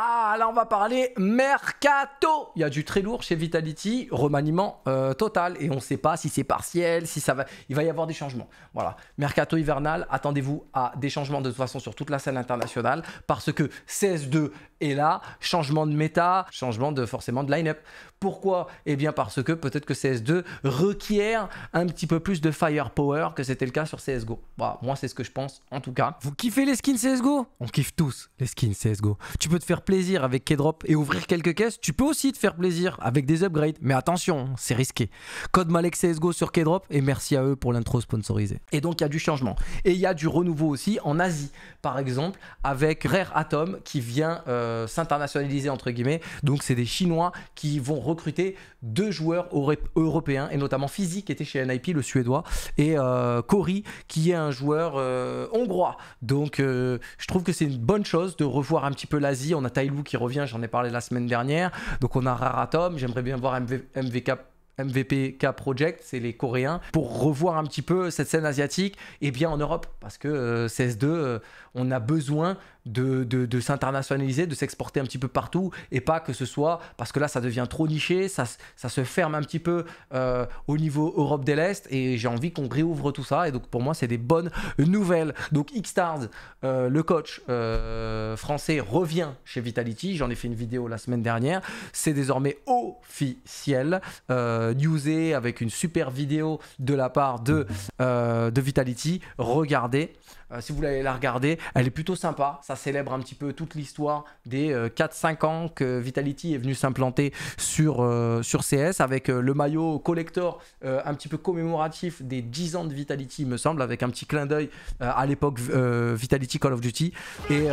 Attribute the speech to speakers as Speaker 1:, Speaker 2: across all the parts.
Speaker 1: Ah, là, on va parler mercato. Il y a du très lourd chez Vitality, remaniement euh, total. Et on ne sait pas si c'est partiel, si ça va. Il va y avoir des changements. Voilà. Mercato hivernal, attendez-vous à des changements de toute façon sur toute la scène internationale parce que CS2 est là. Changement de méta, changement de forcément de line-up. Pourquoi Eh bien, parce que peut-être que CS2 requiert un petit peu plus de firepower que c'était le cas sur CSGO. moi, c'est ce que je pense en tout cas. Vous kiffez les skins CSGO On kiffe tous les skins CSGO. Tu peux te faire plaisir avec K-Drop et ouvrir quelques caisses, tu peux aussi te faire plaisir avec des upgrades. Mais attention, c'est risqué. Code Malek CSGO sur K-Drop et merci à eux pour l'intro sponsorisée. Et donc il y a du changement. Et il y a du renouveau aussi en Asie, par exemple, avec Rare Atom qui vient euh, s'internationaliser entre guillemets. Donc c'est des Chinois qui vont recruter deux joueurs européens et notamment Physique qui était chez NIP, le suédois, et Cory euh, qui est un joueur euh, hongrois. Donc je trouve que c'est une bonne chose de revoir un petit peu l'Asie. On a Tailou qui revient, j'en ai parlé la semaine dernière. Donc on a Raratom, j'aimerais bien voir MV, MVPK Project, c'est les Coréens, pour revoir un petit peu cette scène asiatique et bien en Europe, parce que euh, CS2, euh, on a besoin de, s'internationaliser, de s'exporter un petit peu partout et pas que ce soit parce que là ça devient trop niché, ça, se ferme un petit peu euh, au niveau Europe de l'Est et j'ai envie qu'on réouvre tout ça et donc pour moi c'est des bonnes nouvelles. Donc X-Stars, euh, le coach euh, français revient chez Vitality, j'en ai fait une vidéo la semaine dernière, c'est désormais officiel, newsé avec une super vidéo de la part de, de Vitality, regardez. Euh, si vous voulez la regarder, elle est plutôt sympa. Ça célèbre un petit peu toute l'histoire des 4-5 euh, ans que Vitality est venu s'implanter sur, euh, sur CS avec le maillot collector un petit peu commémoratif des 10 ans de Vitality, il me semble, avec un petit clin d'œil à l'époque Vitality Call of Duty. Et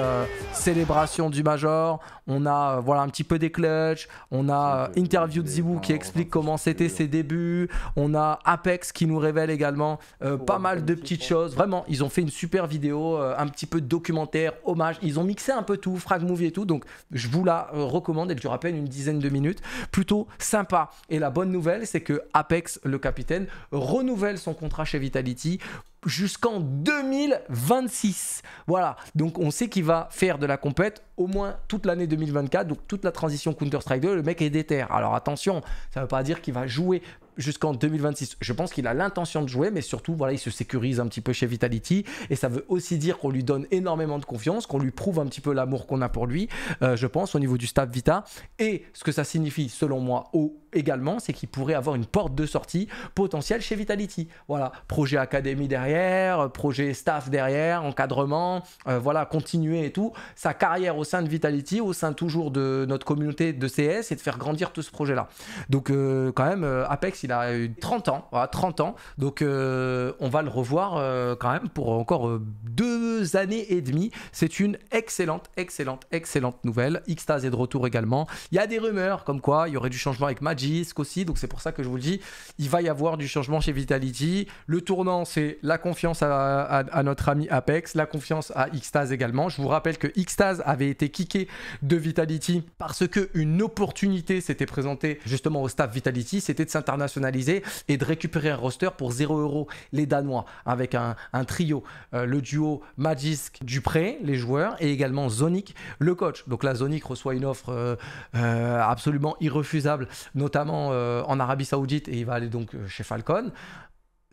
Speaker 1: célébration du Major, on a voilà un petit peu des clutches, on a interview de Zibou qui explique comment c'était ses débuts, on a Apex qui nous révèle également oh, pas mal de petites hein. choses. Vraiment, ils ont fait une super vidéo, euh, un petit peu documentaire, hommage. Ils ont mixé un peu tout, Frag Movie et tout. Donc je vous la euh, recommande. Elle dure à peine une dizaine de minutes. Plutôt sympa. Et la bonne nouvelle, c'est que Apex, le capitaine, renouvelle son contrat chez Vitality jusqu'en 2026. Voilà, donc on sait qu'il va faire de la compète au moins toute l'année 2024, donc toute la transition Counter-Strike 2, le mec est déter. Alors attention, ça ne veut pas dire qu'il va jouer jusqu'en 2026. Je pense qu'il a l'intention de jouer, mais surtout, voilà, il se sécurise un petit peu chez Vitality. Et ça veut aussi dire qu'on lui donne énormément de confiance, qu'on lui prouve un petit peu l'amour qu'on a pour lui, euh, je pense, au niveau du staff Vita. Et ce que ça signifie, selon moi, au également, c'est qu'il pourrait avoir une porte de sortie potentielle chez Vitality. Voilà, projet académie derrière, projet staff derrière, encadrement, euh, voilà, continuer et tout. Sa carrière au sein de Vitality, au sein toujours de notre communauté de CS et de faire grandir tout ce projet-là. Donc euh, quand même, euh, Apex, il a eu 30 ans, 30 ans. Donc on va le revoir quand même pour encore deux années et demie. C'est une excellente, excellente, excellente nouvelle. Xtase est de retour également. Il y a des rumeurs comme quoi il y aurait du changement avec Magic aussi, donc c'est pour ça que je vous le dis, il va y avoir du changement chez Vitality. Le tournant, c'est la confiance à, notre ami Apex, la confiance à Xtase également. Je vous rappelle que Xtaz avait été kické de Vitality parce que une opportunité s'était présentée justement au staff Vitality, c'était de s'internationaliser et de récupérer un roster pour 0 euros les Danois avec un, trio, euh, le duo Magisk Dupré, les joueurs, et également Zonic, le coach. Donc là, Zonic reçoit une offre euh, euh, absolument irrefusable, notamment notamment euh, en Arabie Saoudite et il va aller donc euh, chez Falcon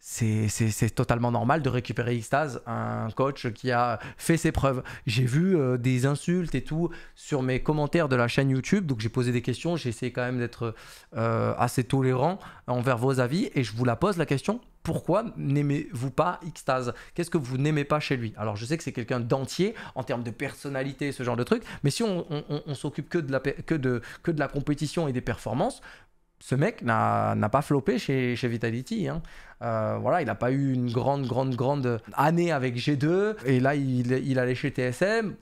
Speaker 1: c'est totalement normal de récupérer Xtaz, un coach qui a fait ses preuves. J'ai vu euh, des insultes et tout sur mes commentaires de la chaîne YouTube, donc j'ai posé des questions, j'ai essayé quand même d'être assez tolérant envers vos avis et je vous la pose la question. Pourquoi n'aimez-vous pas Xtaz Qu'est-ce que vous n'aimez pas chez lui Alors je sais que c'est quelqu'un d'entier en termes de personnalité, ce genre de truc, mais si on, s'occupe que, que, de, que de la compétition et des performances, ce mec n'a pas floppé chez, Vitality. Hein. Euh, voilà, il n'a pas eu une grande, grande, grande année avec G2. Et là, il, il allait chez TSM.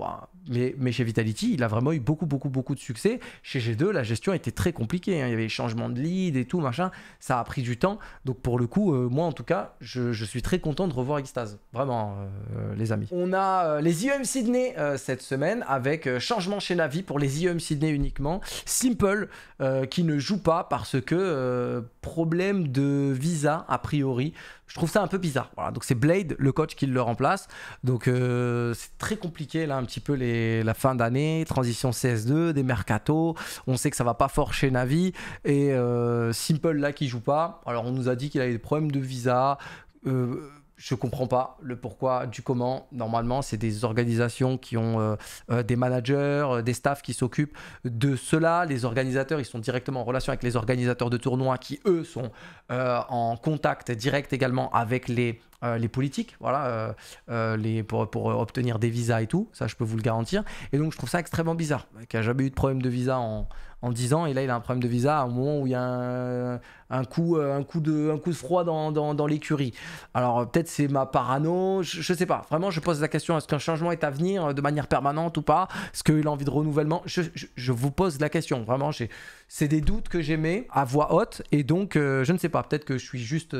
Speaker 1: mais, chez Vitality, il a vraiment eu beaucoup, beaucoup, beaucoup de succès. Chez G2, la gestion était très compliquée. Hein. Il y avait changements de lead et tout, machin. Ça a pris du temps. Donc, pour le coup, euh, moi, en tout cas, je, suis très content de revoir Extase. Vraiment, euh, les amis. On a les IEM Sydney cette semaine avec changement chez Navi pour les IEM Sydney uniquement. Simple qui ne joue pas parce que euh, problème de visa a priori. Je trouve ça un peu bizarre. Voilà, donc c'est Blade, le coach, qui le remplace. Donc euh, c'est très compliqué là un petit peu les, la fin d'année, transition CS2, des mercato. On sait que ça va pas fort chez Navi et euh, Simple là qui joue pas. Alors on nous a dit qu'il avait des problèmes de visa. Euh, je ne comprends pas le pourquoi du comment. Normalement, c'est des organisations qui ont euh, euh, des managers, euh, des staffs qui s'occupent de cela. Les organisateurs, ils sont directement en relation avec les organisateurs de tournois qui, eux, sont en contact direct également avec les euh, les politiques, voilà, euh, euh, les, pour, pour, obtenir des visas et tout, ça je peux vous le garantir. Et donc je trouve ça extrêmement bizarre, qui n'a jamais eu de problème de visa en, en 10 ans, et là il a un problème de visa au moment où il y a un, un coup, un, coup, de, un coup de froid dans, dans, l'écurie. Alors peut-être c'est ma parano, je, ne sais pas, vraiment je pose la question, est-ce qu'un changement est à venir de manière permanente ou pas Est-ce qu'il a envie de renouvellement je, je, vous pose la question, vraiment, c'est des doutes que j'émets à voix haute, et donc je ne sais pas, peut-être que je suis juste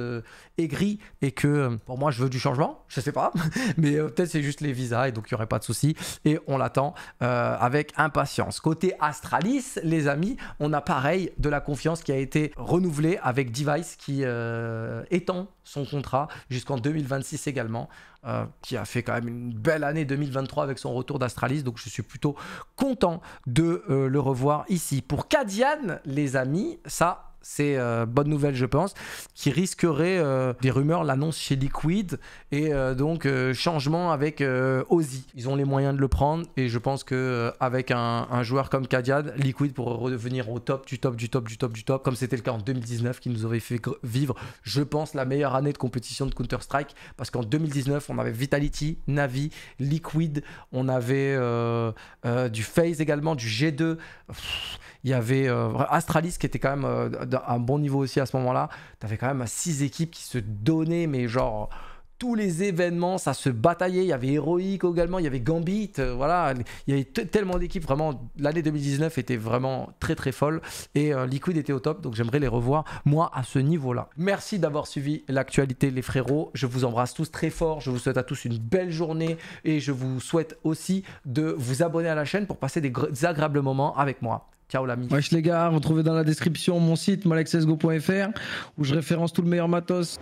Speaker 1: aigri et que moi, je veux du changement, je sais pas, mais euh, peut-être c'est juste les visas et donc il n'y aurait pas de souci. Et on l'attend euh, avec impatience. Côté Astralis, les amis, on a pareil de la confiance qui a été renouvelée avec Device qui euh, étend son contrat jusqu'en 2026 également. qui a fait quand même une belle année 2023 avec son retour d'Astralis. Donc je suis plutôt content de le revoir ici. Pour Cadian, les amis, ça c'est euh, bonne nouvelle je pense, qui risquerait euh, des rumeurs l'annonce chez Liquid et euh, donc changement avec Ozzy. Ils ont les moyens de le prendre et je pense que avec un, joueur comme Kadiad, Liquid pourrait redevenir au top du top du top du top du top comme c'était le cas en 2019 qui nous aurait fait vivre je pense la meilleure année de compétition de Counter Strike parce qu'en 2019 on avait Vitality, Navi, Liquid, on avait du phase également, du G2. Il y avait euh, Astralis qui était quand même à euh, un bon niveau aussi à ce moment-là. Tu avais quand même euh, six équipes qui se donnaient, mais genre tous les événements, ça se bataillait. Il y avait Heroic également, il y avait Gambit, voilà. Il y avait tellement d'équipes, vraiment. L'année 2019 était vraiment très très folle et Liquid était au top, donc j'aimerais les revoir, moi, à ce niveau-là. Merci d'avoir suivi l'actualité, les frérots. Je vous embrasse tous très fort. Je vous souhaite à tous une belle journée et je vous souhaite aussi de vous abonner à la chaîne pour passer des agréables moments avec moi. Ciao l'ami. Wesh les gars, retrouvez dans la description mon site malexesgo.fr où je référence tout le meilleur matos.